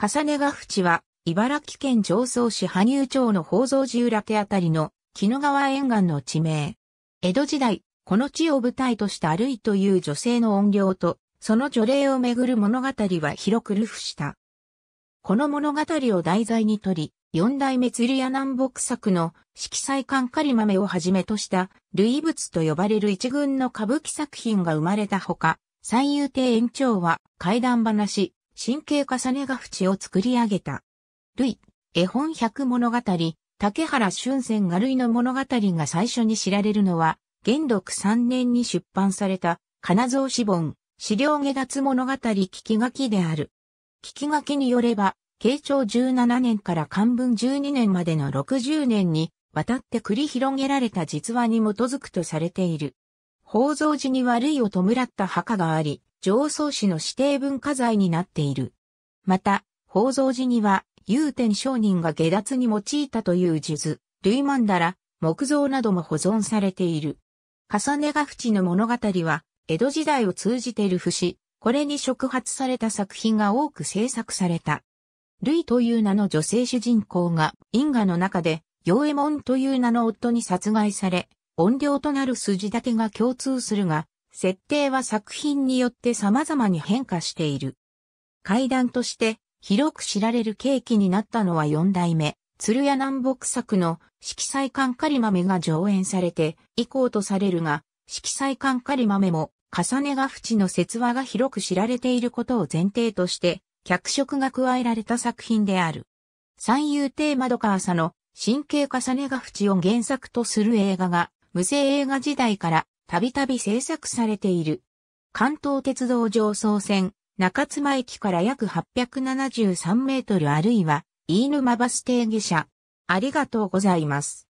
重根ヶ淵は、茨城県常総市羽生町の宝蔵寺裏手あたりの木の川沿岸の地名。江戸時代、この地を舞台としたあるいという女性の怨霊と、その除霊をめぐる物語は広く流布した。この物語を題材にとり、四代目釣り屋南北作の色彩感カリ豆をはじめとした類物と呼ばれる一群の歌舞伎作品が生まれたほか、三遊亭園長は怪談話、神経重ねが淵を作り上げた。類、絵本百物語、竹原俊仙が類の物語が最初に知られるのは、元禄三年に出版された、金蔵詩本、資料下脱物語聞き書きである。聞き書きによれば、慶長17年から漢文12年までの60年に、渡って繰り広げられた実話に基づくとされている。宝蔵寺に悪いを弔った墓があり、上層市の指定文化財になっている。また、宝蔵寺には、雄天商人が下脱に用いたという地図、類曼だら、木造なども保存されている。重ねが淵の物語は、江戸時代を通じている節、これに触発された作品が多く制作された。ルイという名の女性主人公が、因果の中で、洋衛門という名の夫に殺害され、怨霊となる筋立てが共通するが、設定は作品によって様々に変化している。階段として広く知られる契機になったのは4代目、鶴屋南北作の色彩感カリ豆が上演されて以降とされるが、色彩感カリ豆も重ねが淵の説話が広く知られていることを前提として、脚色が加えられた作品である。三遊亭窓川佐の神経重ねが淵を原作とする映画が、無声映画時代からたびたび制作されている。関東鉄道上層線、中妻駅から約873メートルあるいは、飯沼バス停下車。ありがとうございます。